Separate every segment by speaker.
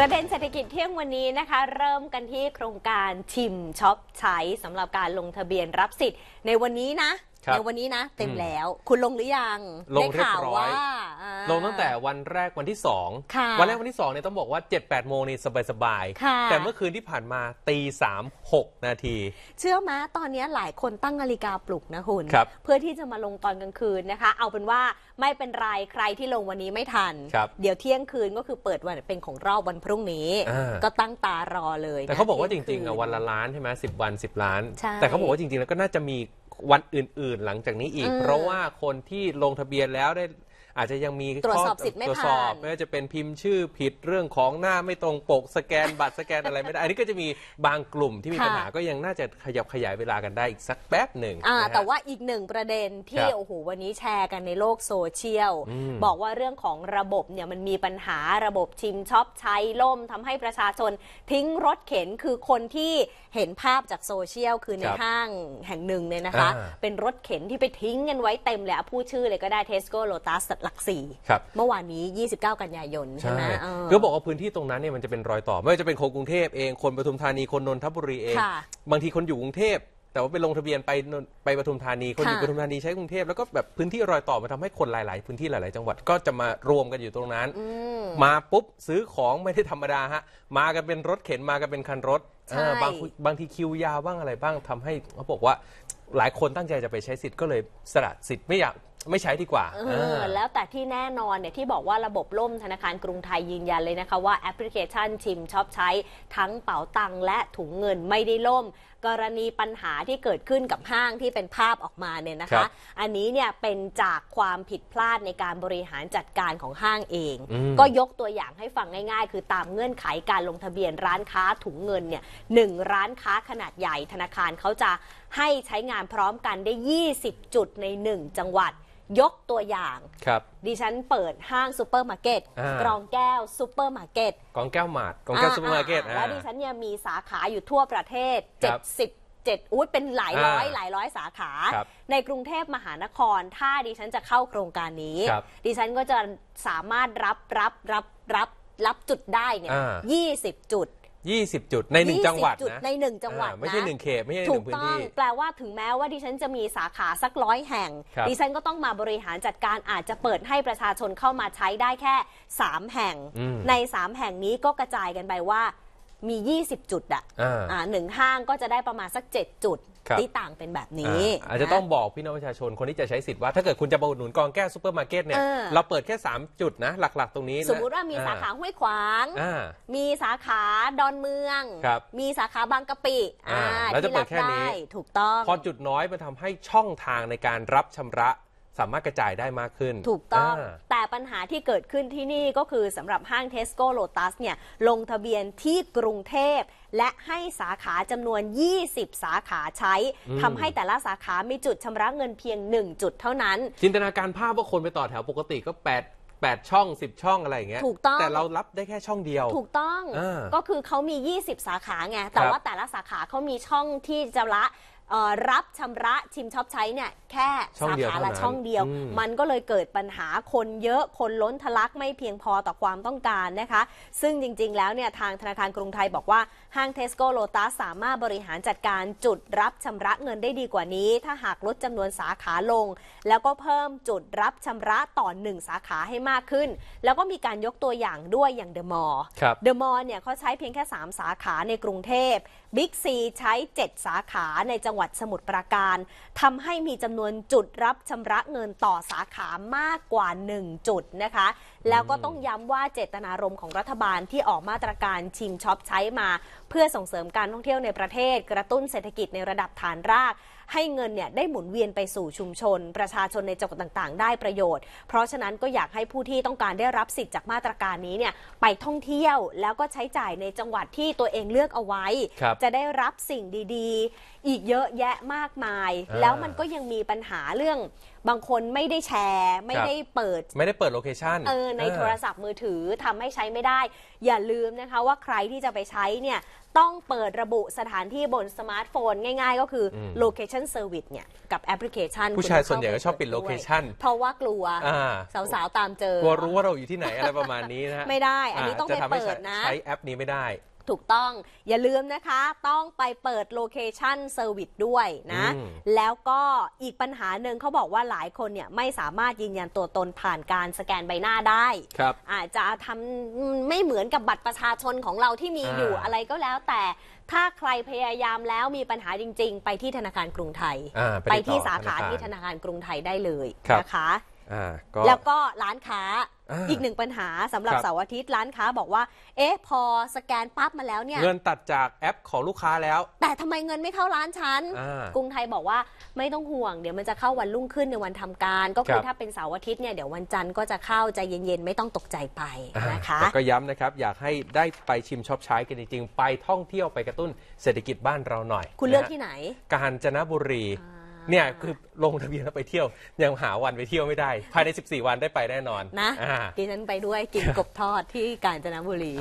Speaker 1: ประเด็นเศรษฐกิจเที่ยงวันนี้นะคะ เริ่มกันที่โครงการชิมช็อปใช้สำหรับการลงทะเบียนรับสิทธิ์ในวันนี้นะในวันนี้นะ เต็มแล้วคุณลงหรือยัง
Speaker 2: ลงได้ข่าวว่าลงตั้งแต่วันแรกวันที่ 2 วันแรกวันที่2เนี่ยต้องบอกว่า 7 8 โมงนี่สบายๆแต่เมื่อคืนที่ผ่านมาตีสามหกนาที เช
Speaker 1: ื่อมะตอนนี้หลายคนตั้งนาฬิกาปลุกนะคุณเพื่อที่จะมาลงตอนกลางคืนนะคะ เอาเป็นว่าไม่เป็นไรใครที่ลงวันนี้ไม่ทัน เดี๋ยวเที่ยงคืนก็คือเปิดวันเป็นของรอบวันพรุ่งนี้ ก็ตั้งตารอเลยแต่เขาบอกว่าจริงๆอะวันล
Speaker 2: ะล้านใช่ไหมสิบวันสิบล้าน แต่เขาบอกว่าจริงๆแล้วก็น่าจะมีวันอื่นๆหลังจากนี้อีก เพราะว่าคนที่ลงทะเบียนแล้วได้อาจจะยังมีตรวจสอบสิทธิ์ไม่ตรวจสอบผ่านไม่ว่าจะเป็นพิมพ์ชื่อผิดเรื่องของหน้าไม่ตรงปกสแกนบัตรสแกนอะไรไม่ได้ อันนี้ก็จะมีบางกลุ่มที่มีปัญหาก็ยังน่าจะขยับขยายเวลากันได้อีกสักแป๊บหนึ่ง แต่ว่า
Speaker 1: อีกหนึ่งประเด็นที่โอ้โหวันนี้แชร์ กันในโลกโซเชียลบอกว่าเรื่องของระบบเนี่ยมันมีปัญหาระบบชิมช็อปใช้ล่มทำให้ประชาชนทิ้งรถเข็นคือคนที่เห็นภาพจากโซเชียลคือในห้างแห่งหนึ่งเนี่ยนะคะเป็นรถเข็นที่ไปทิ้งกันไว้เต็มเลยผพูดชื่อเลยก็ได้เทสโก้โลตัสลักสี่เมื่อวานนี้ 29 กันยายน ใช่ไหมก็บ
Speaker 2: อกว่าพื้นที่ตรงนั้นเนี่ยมันจะเป็นรอยต่อไม่ว่าจะเป็นคนกรุงเทพเอง คนปทุมธานี คนนนทบุรีเอง บางทีคนอยู่กรุงเทพแต่ว่าไปลงทะเบียนไปไปปทุมธานี คนอยู่ปทุมธานีใช้กรุงเทพแล้วก็แบบพื้นที่รอยต่อมาทำให้คนหลาย ๆ พื้นที่หลาย ๆ จังหวัดก็จะมารวมกันอยู่ตรงนั้นมาปุ๊บซื้อของไม่ได้ธรรมดาฮะมากันเป็นรถเข็นมากันเป็นคันรถบางบางทีคิวยาวบ้างอะไรบ้างทำให้เขาบอกว่าหลายคนตั้งใจจะไปใช้สิทธิ์ก็เลยสละสิทธิ์ไม่อยากไม่ใช้ดีกว่า เออ แล้ว
Speaker 1: แต่ที่แน่นอนเนี่ยที่บอกว่าระบบล่มธนาคารกรุงไทยยืนยันเลยนะคะว่าแอปพลิเคชันชิมชอบใช้ทั้งเป๋าตังและถุงเงินไม่ได้ล่ม กรณีปัญหาที่เกิดขึ้นกับห้างที่เป็นภาพออกมาเนี่ยนะคะ อันนี้เนี่ยเป็นจากความผิดพลาดในการบริหารจัดการของห้างเอง ก็ยกตัวอย่างให้ฟังง่ายๆ คือตามเงื่อนไขการลงทะเบียนร้านค้าถุงเงินเนี่ยหนึ่งร้านค้าขนาดใหญ่ ธนาคารเขาจะให้ใช้งานพร้อมกันได้20จุดใน1จังหวัดยกตัวอย่างครับ ดิฉันเปิดห้างซูเปอร์มาร์เก็ตกรองแก้วซูเปอร์มาร์เก็ต
Speaker 2: กรองแก้วหมาดกรองแก้วซูเปอร์มาร์เก็ตแล้วดิฉัน
Speaker 1: เนี่ยมีสาขาอยู่ทั่วประเทศ70เจ็ดอูดเป็นหลายร้อยหลายร้อยสาขา ในกรุงเทพมหานคร ถ้าดิฉันจะเข้าโครงการนี้ ดิฉันก็จะสามารถรับรับ รับ รับ รับจุดได้เนี่ยยี่สิบจุด
Speaker 2: 20 จุด ใน 1 จังหวัดจุดนะในหนึ่งจังหวัดนะ ไม่ใช่หนึ่งเขต ไม่ใช่หนึ่งพื้นต้องที่แป
Speaker 1: ลว่าถึงแม้ว่าดิฉันจะมีสาขาสักร้อยแห่ง ดิฉันก็ต้องมาบริหารจัดการอาจจะเปิดให้ประชาชนเข้ามาใช้ได้แค่ 3 แห่ง ในสใน3แห่งนี้ก็กระจายกันไปว่ามี 20 จุดอะอ่ะ อ่าหนึ่งห้างก็จะได้ประมาณสัก 7 จ
Speaker 2: ุดคที่ต
Speaker 1: ่างเป็นแบบนี้ อาอาจจะต้อง
Speaker 2: บอกพี่น้องประชาชน คนที่จะใช้สิทธิ์ว่า ถ้าเกิดคุณจะมาอุดหนุนกองแก้วซูเปอร์มาร์เก็ตเนี่ยเเราเปิดแค่ 3 จุดนะหลัก ๆ ตรงนี้ สมมุติว่ามีสาขา
Speaker 1: ห้วยขวาง มีสาขาดอนเมือง มีสาขาบางกะปิเราแล้วจะเปิดแค่นี้ ถูกต้อง พอ
Speaker 2: จุดน้อยมันทำให้ช่องทางในการรับชำระสามารถกระจายได้มากขึ้น ถูกต้อง แ
Speaker 1: ต่ปัญหาที่เกิดขึ้นที่นี่ก็คือสำหรับห้างเทสโก้โลตัสเนี่ยลงทะเบียนที่กรุงเทพ และให้สาขาจำนวน 20 สาขาใช้ทำให้แต่ละสาขามีจุดชำระเงินเพียง 1 จุดเท่านั้น
Speaker 2: จินตนาการภาพว่าคนไปต่อแถวปกติก็8 8ช่อง 10 ช่องอะไรอย่างเงี้ยถูกต้อง แต่เรารับได้แค่ช่องเดียว ถูก
Speaker 1: ต้องอก็คือเขามี 20 สาขาไง แต่ว่าแต่ละสาขาเขามีช่องที่จะละรับชำระชิมช็อปใช้เนี่ยแค่ช่องสาเดียวขาละช่องเดียวมมันก็เลยเกิดปัญหาคนเยอะคนล้นทะลักไม่เพียงพอต่อความต้องการนะคะซึ่งจริงๆแล้วเนี่ยทางธนาคารกรุงไทยบอกว่า ห้างเทสโก้โลตัสสามารถบริหารจัดการจุดรับชำระเงินได้ดีกว่านี้ ถ้าหากลดจำนวนสาขาลง แล้วก็เพิ่มจุดรับชำระต่อ 1 สาขาให้มากขึ้น แล้วก็มีการยกตัวอย่างด้วยอย่างเดอะมอลล์เดอะมอลล์เนี่ยเขาใช้เพียงแค่3 สาขาในกรุงเทพบิ๊กซีใช้ 7 สาขาในจังหวัดสมุทรปราการทำให้มีจำนวนจุดรับชำระเงินต่อสาขามากกว่า 1 จุดนะคะ แล้วก็ต้องย้ำว่าเจตนารมณ์ของรัฐบาลที่ออกมาตรการชิมช็อปใช้มาเพื่อส่งเสริมการท่องเที่ยวในประเทศ กระตุ้นเศรษฐกิจในระดับฐานราก ให้เงินเนี่ยได้หมุนเวียนไปสู่ชุมชน ประชาชนในจังหวัดต่าง ๆ ได้ประโยชน์ เพราะฉะนั้นก็อยากให้ผู้ที่ต้องการได้รับสิทธิ์จากมาตรการนี้เนี่ยไปท่องเที่ยวแล้วก็ใช้จ่ายในจังหวัดที่ตัวเองเลือกเอาไว้ จะได้รับสิ่งดีๆ อีกเยอะแยะมากมาย แล้วมันก็ยังมีปัญหาเรื่องบางคนไม่ได้แชร์ ไม่ได้เปิดไม่
Speaker 2: ได้เปิดโลเคชันเออในโทรศัพ
Speaker 1: ท์มือถือทำให้ใช้ไม่ได้ อย่าลืมนะคะว่าใครที่จะไปใช้เนี่ยต้องเปิดระบุสถานที่บนสมาร์ทโฟน ง่ายๆก็คือ location service เนี่ยกับแอปพลิเคชัน ผู้ชายส่วนใหญ่ก็ชอบปิด location เพราะว่ากลัว สาวๆตามเจอ กลัวร
Speaker 2: ู้ว่าเราอยู่ที่ไหนอะไรประมาณนี้นะไม่ได้อันนี้ต้องไปเปิดนะใช้แอปนี้ไม่ได้
Speaker 1: ถูกต้อง อย่าลืมนะคะต้องไปเปิดโลเคชันเซอร์วิสด้วยนะ แล้วก็อีกปัญหาหนึ่งเขาบอกว่าหลายคนเนี่ย ไม่สามารถยืนยันตัวตนผ่านการสแกนใบหน้าได้ครับอาจจะทำไม่เหมือนกับบัตรประชาชนของเราที่มีออยู่อะไรก็แล้วแต่ถ้าใครพยายามแล้วมีปัญหาจริง ๆ ไปที่ธนาคารกรุงไทย ไปไปที่สาขาที่ธนาคารกรุงไทยได้เลยนะคะแล้วก็ร้านค้าอีกหนึ่งปัญหาสำหรับเสาร์อาทิตย์ร้านค้าบอกว่าเอ๊ะพอสแกนปั๊บมาแล้วเนี่ยเงิน
Speaker 2: ตัดจากแอปของลูกค้าแล้ว
Speaker 1: แต่ทำไมเงินไม่เข้าร้านฉันกรุงไทยบอกว่าไม่ต้องห่วง เดี๋ยวมันจะเข้าวันรุ่งขึ้นในวันทำการ ก็คือถ้าเป็นเสาร์อาทิตย์เนี่ยเดี๋ยววันจันทร์ก็จะเข้าใจเย็นๆไม่ต้องตกใจไปนะคะ
Speaker 2: ก็ย้ำนะครับ อยากให้ได้ไปชิมช็อปใช้กันจริงๆไปท่องเที่ยวไปกระตุ้นเศรษฐกิจบ้านเราหน่อย คุณเลือกที่ไหนกาญจนบุรีเนี่ยคือลงทะเบียนแล้วไปเที่ยว ยังหาวันไปเที่ยวไม่ได้ ภายใน 14 วันได้ไปแน่นอน นะกิน
Speaker 1: ดิฉันไปด้วยกินกบทอดที่กาญจนบุรี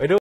Speaker 2: ไปดู